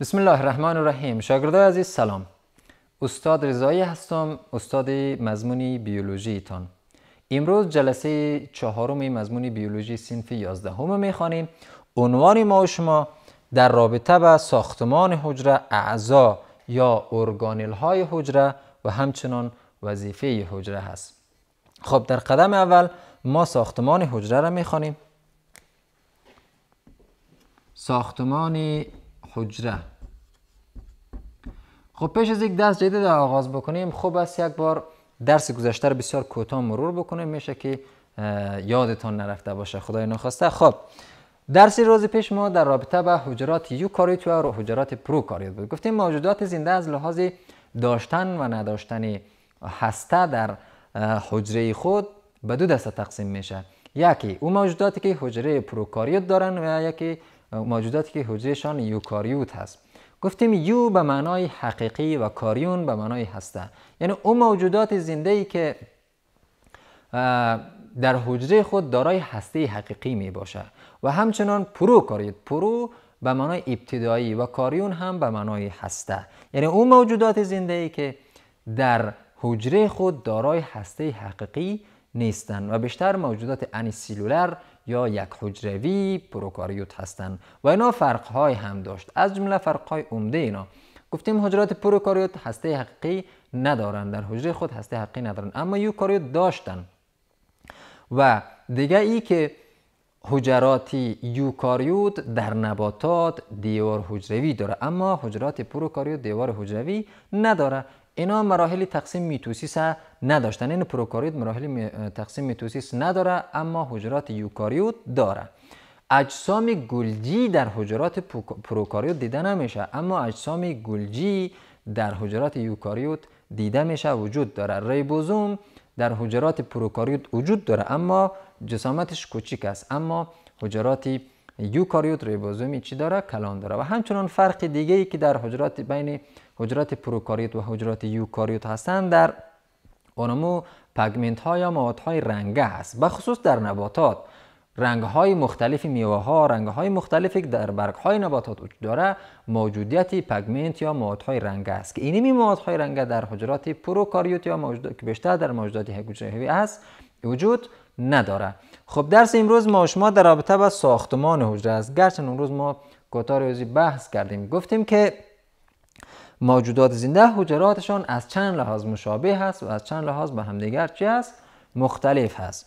بسم الله الرحمن الرحیم شاگردای عزیز سلام استاد رضایی هستم استاد مضمون بیولوژی تان امروز جلسه چهارم مضمون بیولوژی سینف 11 همه میخوانیم عنوان ما و شما در رابطه به ساختمان حجره اعضا یا ارگانل های حجره و همچنان وظیفه حجره هست خب در قدم اول ما ساختمان حجره را میخوانیم ساختمان حجره خب پیش از یک دست جدید آغاز بکنیم خوب است یک بار درس گذشته رو بسیار کوتاه مرور بکنیم میشه که یادتان نرفته باشه خدای نخواسته خب درسی روز پیش ما در رابطه به حجرات یوکاریوت و حجرات پروکاریوت بود گفتیم موجودات زنده از لحاظ داشتن و نداشتن هسته در حجره خود به دو دسته تقسیم میشه یکی او موجوداتی که حجره پروکاریوت دارن و یکی موجوداتی که حجرهشان یوکاریوت هست گفتیم یو به معنای حقیقی و کاریون به معنای هسته یعنی اون موجودات زنده ای که در حجره خود دارای هسته حقیقی می باشه و همچنان پرو کارید پرو به معنای ابتدایی و کاریون هم به معنای هسته یعنی اون موجودات زنده ای که در حجره خود دارای هسته حقیقی نیستند و بیشتر موجودات انیسیلولر یا یک حجروی پروکاریوت هستند و اینا فرق هم داشت از جمله فرق های عمده اینا گفتیم حجرات پروکاریوت هسته حقیقی ندارند در حجره خود هسته حقیقی ندارند اما یوکاریوت داشتن و دیگه ای که حجراتی یوکاریوت در نباتات دیوار حجروی داره اما حجرات پروکاریوت دیوار حجروی نداره اینا مراحل تقسیم میتوسیس نداشتن این پروکاریوت مراحل تقسیم میتوسیس نداره اما حجرات یوکاریوت داره اجسام گلجی در حجرات پروکاریوت دیده نمیشه اما اجسام گلجی در حجرات یوکاریوت دیده میشه وجود داره ریبوزوم در حجرات پروکاریوت وجود داره اما جسامتش کوچیک است اما حجرات یوکاریوت ریبوزومی چی داره کلان داره و همچنان فرق دیگه ای که در حجرات بین حجرات پروکاریوت و حجرات یوکاریوت هستند در اونمو پگمنت ها یا مواد های رنگه هست بخصوص در نباتات رنگ های مختلف میوه ها رنگ های مختلفی که در برگ های نباتات وجود داره موجودیت پگمنت یا مواد های رنگ است که اینمی مواد های رنگ در حجرات پروکاریوت یا موجود... که بیشتر در موجودات هگوجهوی است وجود نداره خب درس امروز ما شما در رابطه با ساختمان حجره است گرچه امروز ما کوتاه روزی بحث کردیم گفتیم که موجودات زنده حجراتشان از چند لحاظ مشابه هست و از چند لحاظ به همدیگر چی هست مختلف هست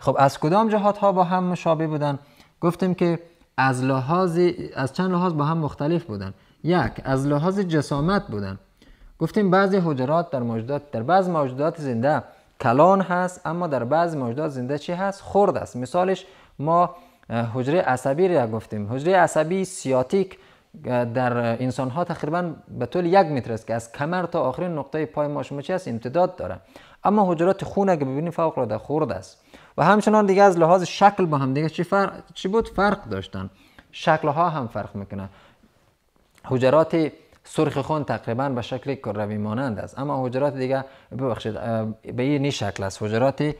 خب از کدام جهات ها با هم مشابه بودن گفتیم که از لحاظ از چند لحاظ با هم مختلف بودن یک از لحاظ جسامت بودن گفتیم بعضی حجرات در موجودات در بعض موجودات زنده کلان هست اما در بعض موجودات زنده چی هست خرد است مثالش ما حجره عصبی را گفتیم حجره عصبی سیاتیک در انسان ها تقریبا به طول یک متر است که از کمر تا آخرین نقطه پای ما شما چی است امتداد داره اما حجرات خون اگه ببینید فوق در خرد است و همچنان دیگه از لحاظ شکل با هم دیگه چی, فرق چی بود فرق داشتن شکل ها هم فرق میکنه حجرات سرخ خون تقریبا به شکل کروی مانند است اما حجرات دیگه ببخشید به این شکل است حجرات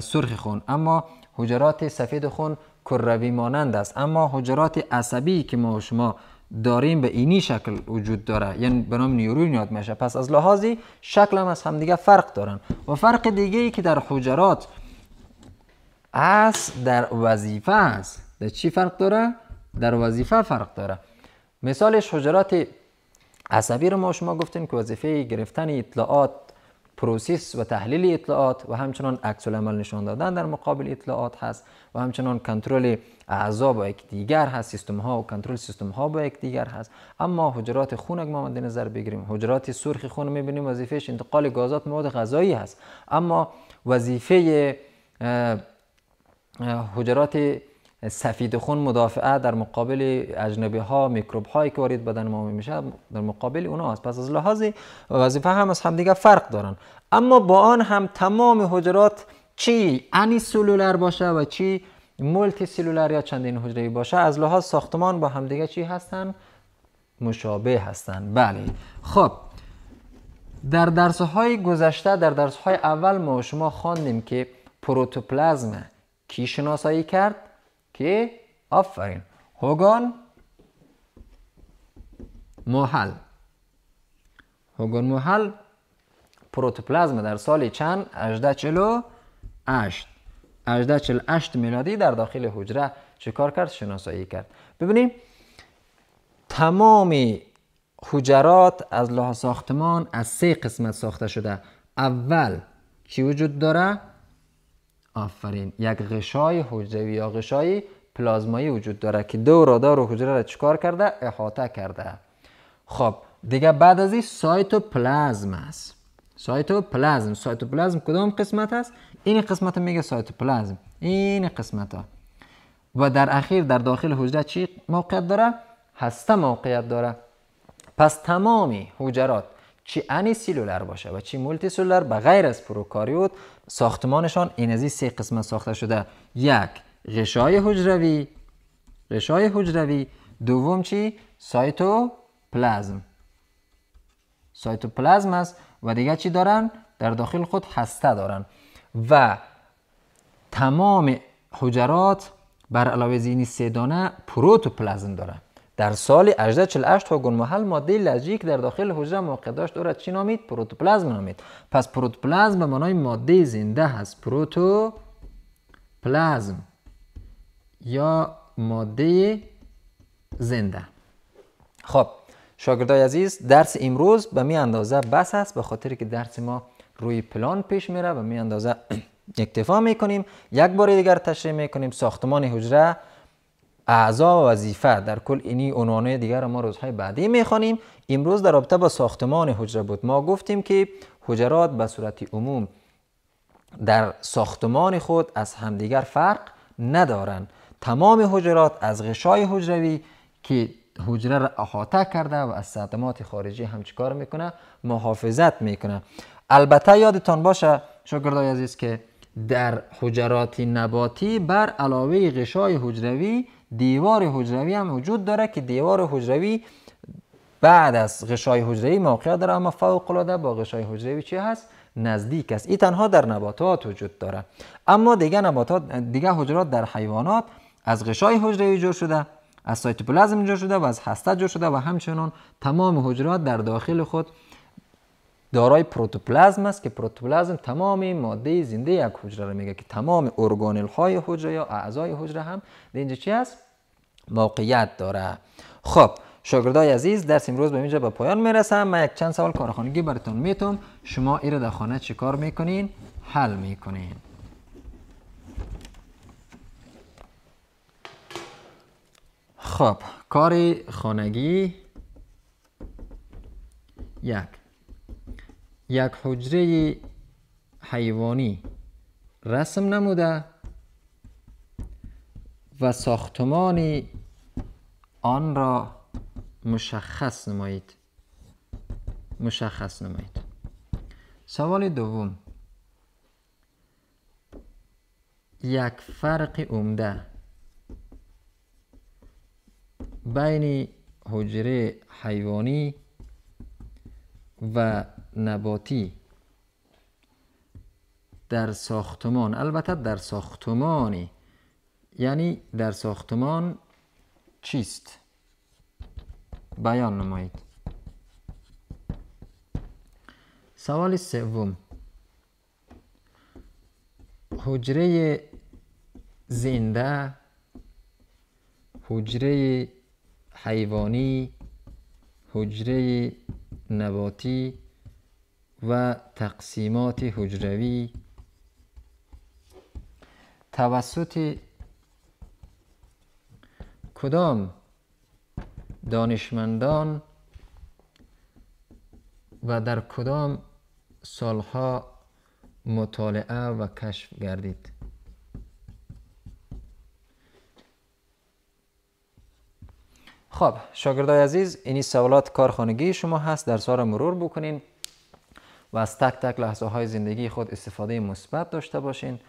سرخ خون اما حجرات سفید خون کروی مانند است اما حجرات عصبی که ما شما داریم به اینی شکل وجود داره یعنی به نام نیورون یاد میشه پس از لحاظی شکل هم از همدیگه فرق دارن و فرق دیگه ای که در حجرات اس در وظیفه است در چی فرق داره در وظیفه فرق داره مثالش حجرات عصبی رو ما شما گفتیم که وظیفه گرفتن اطلاعات پروسیس و تحلیل اطلاعات و همچنان عکس عمل نشان دادن در مقابل اطلاعات هست و همچنان کنترل اعضا با یک دیگر هست سیستم ها و کنترل سیستم ها با یک دیگر هست اما حجرات خون اگر ما مد نظر بگیریم حجرات سرخ خون میبینیم وظیفهش انتقال گازات مواد غذایی هست اما وظیفه حجرات خون مدافعه در مقابل اجنبی ها میکروب هایی که وارد بدن ما میشه در مقابل اونها هست پس از لحاظ وظیفه هم از همدیگه فرق دارن اما با آن هم تمام حجرات چی انی سلولر باشه و چی ملتی سلولر یا چندین حجره باشه از لحاظ ساختمان با همدیگه چی هستن مشابه هستن بله خب در درس های گذشته در درس های اول ما شما خواندیم که پروتوپلازم کی شناسایی کرد که آفرین هوگان محل هوگان محل پروتوپلازم در سال چند 1848 1848 میلادی در داخل حجره چه کار کرد شناسایی کرد ببینیم تمام حجرات از لحاظ ساختمان از سه قسمت ساخته شده اول کی وجود داره آفرین یک غشای حجروی یا غشای پلازمایی وجود داره که دو رادار و حجره را چکار کرده احاطه کرده خب دیگه بعد از این پلازم است سایتو پلازم کدام قسمت است این قسمت میگه پلازم این قسمت ها و در اخیر در داخل حجره چی موقعیت داره هسته موقعیت داره پس تمامی حجرات چی انی سیلولر باشه و چی مولتی سلولر به غیر از پروکاریوت ساختمانشان این از سه قسمت ساخته شده یک غشای حجروی غشای حجروی دوم چی سایتو پلازم است و دیگه چی دارن در داخل خود هسته دارن و تمام حجرات بر علاوه این سه دانه پروتوپلازم دارن در سال 1848 محل ماده که در داخل حجره موقع داشت او را چی نامید پروتوپلازم نامید پس پروتوپلازم به معنای ماده زنده هست پروتوپلازم یا ماده زنده خب شاگردای عزیز درس امروز به می اندازه بس است به خاطر که درس ما روی پلان پیش میره و می اندازه اکتفا میکنیم یک بار دیگر تشریح میکنیم ساختمان حجره اعضا و وظیفه در کل اینی عنوانه دیگر ما روزهای بعدی میخوانیم امروز در رابطه با ساختمان حجره بود ما گفتیم که حجرات به صورت عموم در ساختمان خود از همدیگر فرق ندارن تمام حجرات از غشای حجروی که حجره را احاطه کرده و از صدمات خارجی هم چیکار میکنه محافظت میکنه البته یادتان باشه شاگردای عزیز که در حجرات نباتی بر علاوه غشای حجروی دیوار حجروی هم وجود داره که دیوار حجروی بعد از غشای حجروی موقع داره اما فوق العاده با غشای حجروی چی هست نزدیک است این تنها در نباتات وجود داره اما دیگه نباتات دیگه حجرات در حیوانات از غشای حجروی جور شده از سایتوپلازم جور شده و از هسته جور شده و همچنان تمام حجرات در داخل خود دارای پروتوپلازم است که پروتوپلازم تمام ماده زنده یک حجره رو میگه که تمام ارگانل های حجره یا اعضای حجره هم در اینجا چی است موقعیت داره خب شاگردای عزیز درس امروز به اینجا به پایان میرسم من یک چند سوال کارخانگی براتون میتونم شما ایره در خانه کار میکنین حل میکنین خب کاری خانگی یک یک حجره حیوانی رسم نموده و ساختمان آن را مشخص نمایید مشخص نمایید سوال دوم یک فرق عمده بین حجره حیوانی و نباتی در ساختمان البته در ساختمانی یعنی در ساختمان چیست بیان نمایید سوال سوم حجره زنده حجره حیوانی حجره نباتی و تقسیمات حجروی توسط کدام دانشمندان و در کدام سالها مطالعه و کشف گردید خب شاگردای عزیز اینی سوالات کارخانگی شما هست در سال مرور بکنین و از تک تک لحظه های زندگی خود استفاده مثبت داشته باشین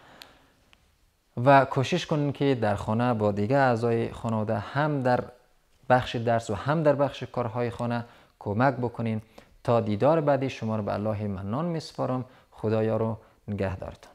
و کوشش کنین که در خانه با دیگه اعضای خانواده هم در بخش درس و هم در بخش کارهای خانه کمک بکنین تا دیدار بعدی شما رو به الله منان میسپارم خدایا رو نگهدارتان